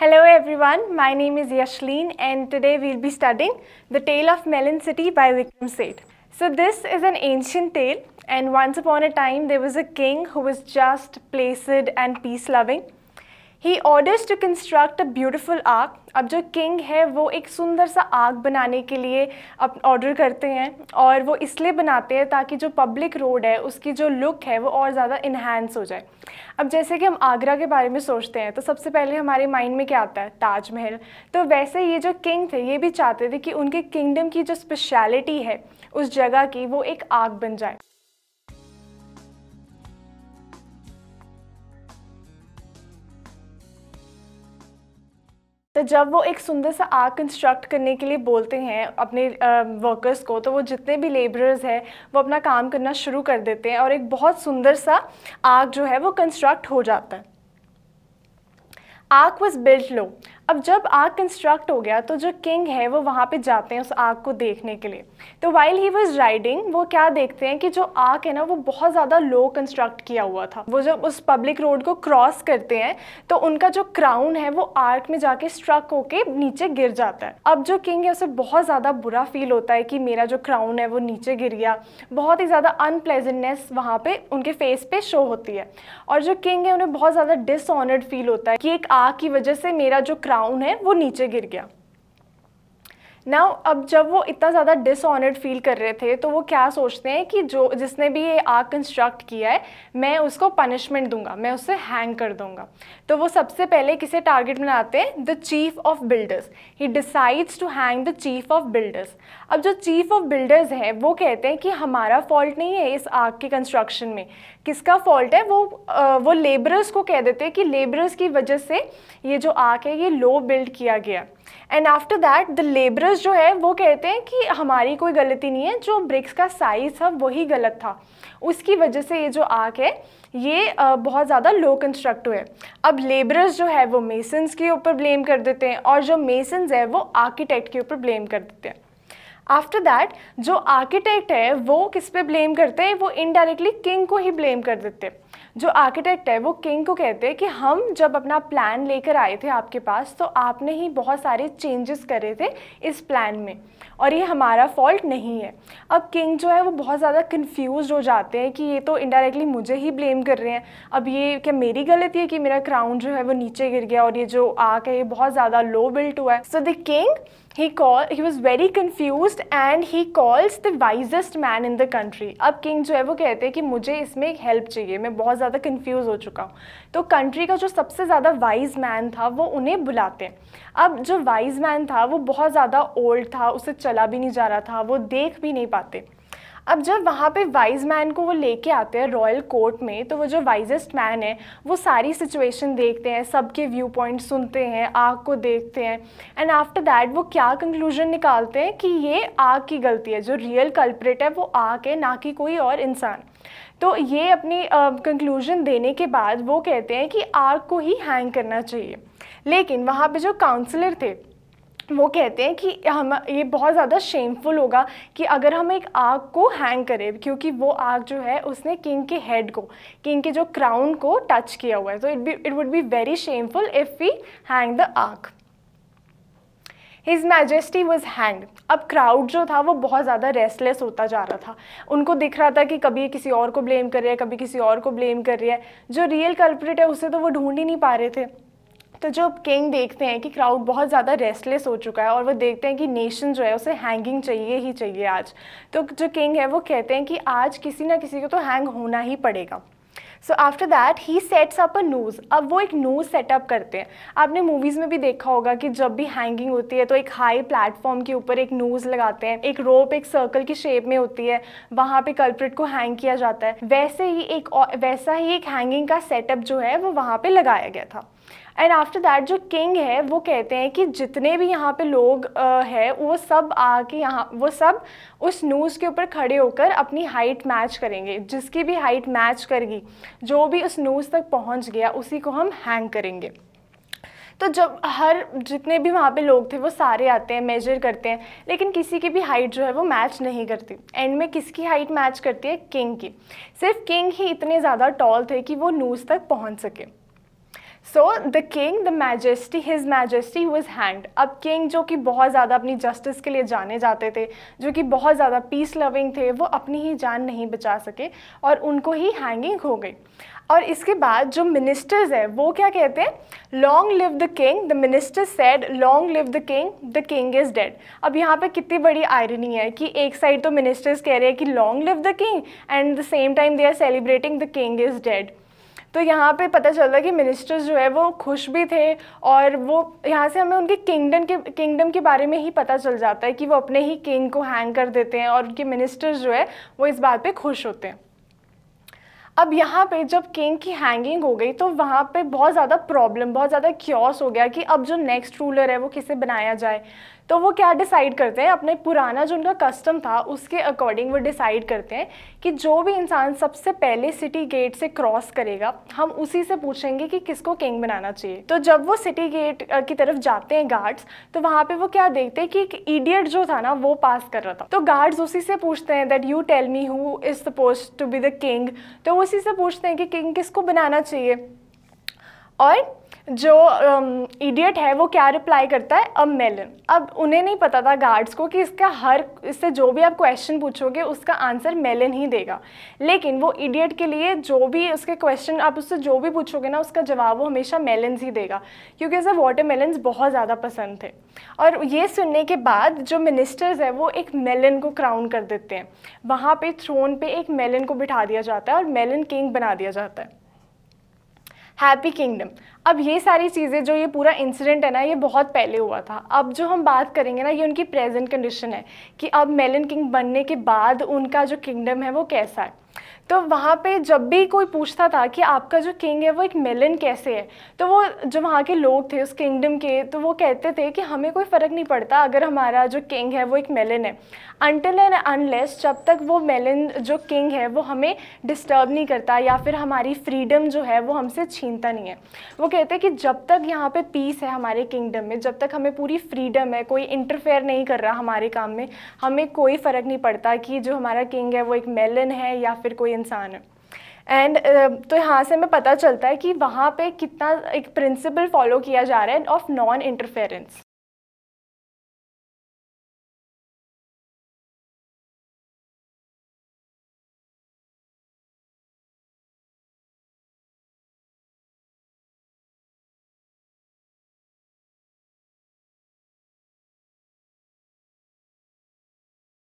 Hello everyone, my name is Yashleen and today we'll be studying The Tale of Melon City by Vikram Seth. So this is an ancient tale and once upon a time there was a king who was just, placid and peace loving. He orders to construct a beautiful arch अब जो king है वो एक सुंदर सा arc बनाने के लिए अब ऑर्डर करते हैं और वो इसलिए बनाते हैं ताकि जो पब्लिक रोड है उसकी जो लुक है वो और ज़्यादा इन्हेंस हो जाए अब जैसे कि हम आगरा के बारे में सोचते हैं तो सबसे पहले हमारे माइंड में क्या आता है ताजमहल तो वैसे ये जो किंग थे ये भी चाहते थे कि उनके किंगडम की जो स्पेशलिटी है उस जगह की वो एक आग बन जाए तो जब वो एक सुंदर सा आर्क कंस्ट्रक्ट करने के लिए बोलते हैं अपने वर्कर्स को तो वो जितने भी लेबरर्स हैं वो अपना काम करना शुरू कर देते हैं और एक बहुत सुंदर सा आर्क जो है वो कंस्ट्रक्ट हो जाता है आर्क वॉज बिल्ट लो अब जब आर्क कंस्ट्रक्ट हो गया तो जो किंग है वो वहाँ पे जाते हैं उस आर्क को देखने के लिए तो वाइल ही वॉज राइडिंग वो क्या देखते हैं कि जो आर्क है ना वो बहुत ज़्यादा लो कंस्ट्रक्ट किया हुआ था वो जब उस पब्लिक रोड को क्रॉस करते हैं तो उनका जो क्राउन है वो आर्क में जाके स्ट्रक होके नीचे गिर जाता है अब जो किंग है उसे बहुत ज़्यादा बुरा फील होता है कि मेरा जो क्राउन है वो नीचे गिर गया बहुत ही ज़्यादा अनप्लेजेंटनेस वहाँ पर उनके फेस पर शो होती है और जो किंग है उन्हें बहुत ज़्यादा डिसऑनर्ड फील होता है कि एक आ की वजह से मेरा जो क्राउन है वो नीचे गिर गया ना अब जब वो इतना ज़्यादा डिसऑनर्ड फील कर रहे थे तो वो क्या सोचते हैं कि जो जिसने भी ये आग कंस्ट्रक्ट किया है मैं उसको पनिशमेंट दूंगा मैं उसे हैंग कर दूंगा तो वो सबसे पहले किसे टारगेट बनाते हैं the chief of builders he decides to hang the chief of builders अब जो चीफ ऑफ बिल्डर्स हैं वो कहते हैं कि हमारा फॉल्ट नहीं है इस आग के कंस्ट्रक्शन में किसका फॉल्ट है वो आ, वो लेबरर्स को कह देते हैं कि लेबरर्स की वजह से ये जो आग है ये लो बिल्ड किया गया and after that the labourers जो है वो कहते हैं कि हमारी कोई गलती नहीं है जो ब्रिक्स का साइज़ था वही गलत था उसकी वजह से ये जो आग है ये बहुत ज़्यादा लो कंस्ट्रक्ट हुए अब लेबरर्स जो है वो मेसन्स के ऊपर ब्लेम कर देते हैं और जो मेसन्स है वो आर्किटेक्ट के ऊपर ब्लेम कर देते हैं आफ्टर दैट जो आर्किटेक्ट है वो किस पे ब्लेम करते हैं वो इनडायरेक्टली किंग को ही ब्लेम कर देते हैं जो आर्किटेक्ट है वो किंग को कहते हैं कि हम जब अपना प्लान लेकर आए थे आपके पास तो आपने ही बहुत सारे चेंजेस करे थे इस प्लान में और ये हमारा फॉल्ट नहीं है अब किंग जो है वो बहुत ज़्यादा कंफ्यूज हो जाते हैं कि ये तो इनडायरेक्टली मुझे ही ब्लेम कर रहे हैं अब ये क्या मेरी गलती है कि मेरा क्राउन जो है वो नीचे गिर गया और ये जो आँख है ये बहुत ज़्यादा लो बिल्ट हुआ है so the king he call he was very confused and he calls the wisest man in the country अब किंग जो है वो कहते हैं कि मुझे इसमें हेल्प चाहिए मैं बहुत ज़्यादा कंफ्यूज हो चुका हूँ तो कंट्री का जो सबसे ज़्यादा वाइज मैन था वो उन्हें बुलाते हैं अब जो वाइज मैन था वो बहुत ज़्यादा ओल्ड था उसे चला भी नहीं जा रहा था वो देख भी नहीं पाते अब जब वहाँ पे वाइज मैन को वो लेके आते हैं रॉयल कोर्ट में तो वो जो वाइजेस्ट मैन है वो सारी सिचुएशन देखते हैं सबके व्यू पॉइंट सुनते हैं आग को देखते हैं एंड आफ्टर दैट वो क्या कंक्लूजन निकालते हैं कि ये आग की गलती है जो रियल कल्प्रेट है वो आग है ना कि कोई और इंसान तो ये अपनी कंक्लूजन uh, देने के बाद वो कहते हैं कि आग को ही हैंग करना चाहिए लेकिन वहाँ पे जो काउंसलर थे वो कहते हैं कि हम ये बहुत ज़्यादा शेमफुल होगा कि अगर हम एक आग को हैंग करें क्योंकि वो आग जो है उसने किंग के हेड को किंग के जो क्राउन को टच किया हुआ है तो it be it would be very shameful if we hang the आग हिज मैजेस्टी वॉज hanged. अब क्राउड जो था वो बहुत ज़्यादा रेस्टलेस होता जा रहा था उनको दिख रहा था कि कभी किसी और को ब्लेम कर रही है कभी किसी और को ब्लेम कर रही है जो रियल कल्प्रेट है उसे तो वो ढूंढ ही नहीं पा रहे थे तो जो किंग देखते हैं कि क्राउड बहुत ज़्यादा रेस्टलेस हो चुका है और वो देखते हैं कि नेशन जो है उसे हैंगिंग चाहिए ही चाहिए आज तो जो किंग है वो कहते हैं कि आज किसी ना किसी को तो हैंग होना ही पड़ेगा so after that he sets up a noose अब वो एक नोज़ सेटअप करते हैं आपने मूवीज़ में भी देखा होगा कि जब भी हैंगिंग होती है तो एक हाई प्लेटफॉर्म के ऊपर एक नोज़ लगाते हैं एक रोप एक सर्कल की शेप में होती है वहाँ पे कल्प्रिट को हैंग किया जाता है वैसे ही एक वैसा ही एक हैंगिंग का सेटअप जो है वो वहाँ पर लगाया गया था एंड आफ्टर दैट जो किंग है वो कहते हैं कि जितने भी यहाँ पे लोग हैं वो सब आके यहाँ वो सब उस नूज़ के ऊपर खड़े होकर अपनी हाइट मैच करेंगे जिसकी भी हाइट मैच करेगी जो भी उस नूज़ तक पहुँच गया उसी को हम हैंग करेंगे तो जब हर जितने भी वहाँ पे लोग थे वो सारे आते हैं मेजर करते हैं लेकिन किसी की भी हाइट जो है वो मैच नहीं करती एंड में किसकी हाइट मैच करती है किंग की सिर्फ किंग ही इतने ज़्यादा टॉल थे कि वो नूज़ तक पहुँच सके so the king the majesty his majesty whose hand अब किंग जो कि बहुत ज़्यादा अपनी जस्टिस के लिए जाने जाते थे जो कि बहुत ज़्यादा पीस लविंग थे वो अपनी ही जान नहीं बचा सके और उनको ही हैंगिंग हो गई और इसके बाद जो मिनिस्टर्स हैं वो क्या कहते हैं long live the king the minister said long live the king the king is dead अब यहाँ पे कितनी बड़ी आयरनी है कि एक साइड तो मिनिस्टर्स कह रहे हैं कि long live the king and the same time they are celebrating the king is dead तो यहाँ पे पता चल रहा कि मिनिस्टर्स जो है वो खुश भी थे और वो यहाँ से हमें उनके किंगडम के किंगडम के बारे में ही पता चल जाता है कि वो अपने ही किंग को हैंग कर देते हैं और उनके मिनिस्टर्स जो है वो इस बात पर खुश होते हैं अब यहाँ पे जब किंग की हैंगिंग हो गई तो वहाँ पे बहुत ज़्यादा प्रॉब्लम बहुत ज़्यादा क्योस हो गया कि अब जो नेक्स्ट रूलर है वो किसे बनाया जाए तो वो क्या डिसाइड करते हैं अपने पुराना जो उनका कस्टम था उसके अकॉर्डिंग वो डिसाइड करते हैं कि जो भी इंसान सबसे पहले सिटी गेट से क्रॉस करेगा हम उसी से पूछेंगे कि किसको किंग बनाना चाहिए तो जब वो सिटी गेट की तरफ जाते हैं गार्ड्स तो वहाँ पे वो क्या देखते हैं कि एक ईडियट जो था ना वो पास कर रहा था तो गार्ड्स उसी से पूछते हैं that you tell me who is suppose to be the king तो उसी से पूछते हैं कि किंग किसको बनाना चाहिए और जो इडियट um, है वो क्या रिप्लाई करता है अब मेलन अब उन्हें नहीं पता था गार्ड्स को कि इसका हर इससे जो भी आप क्वेश्चन पूछोगे उसका आंसर मेलन ही देगा लेकिन वो इडियट के लिए जो भी उसके क्वेश्चन आप उससे जो भी पूछोगे ना उसका जवाब वो हमेशा मेलन्स ही देगा क्योंकि उसे वाटर मेलन्स बहुत ज़्यादा पसंद थे और ये सुनने के बाद जो मिनिस्टर्स है वो एक मेलन को क्राउन कर देते हैं वहाँ पर थ्रोन पर एक मेलन को बिठा दिया जाता है और मेलन किंग बना दिया जाता है हैप्पी किंगडम अब ये सारी चीज़ें जो ये पूरा इंसिडेंट है ना ये बहुत पहले हुआ था अब जो हम बात करेंगे ना ये उनकी प्रेजेंट कंडीशन है कि अब मेलन किंग बनने के बाद उनका जो किंगडम है वो कैसा है तो वहाँ पे जब भी कोई पूछता था कि आपका जो किंग है वो एक मेलन कैसे है तो वो जो वहाँ के लोग थे उस किंगडम के तो वो कहते थे कि हमें कोई फ़र्क नहीं पड़ता अगर हमारा जो किंग है वो एक मेलन है अनटिल एंड अनलेस जब तक वो मेलन जो किंग है वो हमें डिस्टर्ब नहीं करता या फिर हमारी फ्रीडम जो है वो हमसे छीनता नहीं है वो कहते हैं कि जब तक यहाँ पर पीस है हमारे किंगडम में जब तक हमें पूरी फ्रीडम है कोई इंटरफेयर नहीं कर रहा हमारे काम में हमें कोई फ़र्क नहीं पड़ता कि जो हमारा किंग है वो एक मेलन है या फिर फिर कोई इंसान है एंड uh, तो यहाँ से हमें पता चलता है कि वहाँ पे कितना एक प्रिंसिपल फॉलो किया जा रहा है ऑफ नॉन इंटरफेरेंस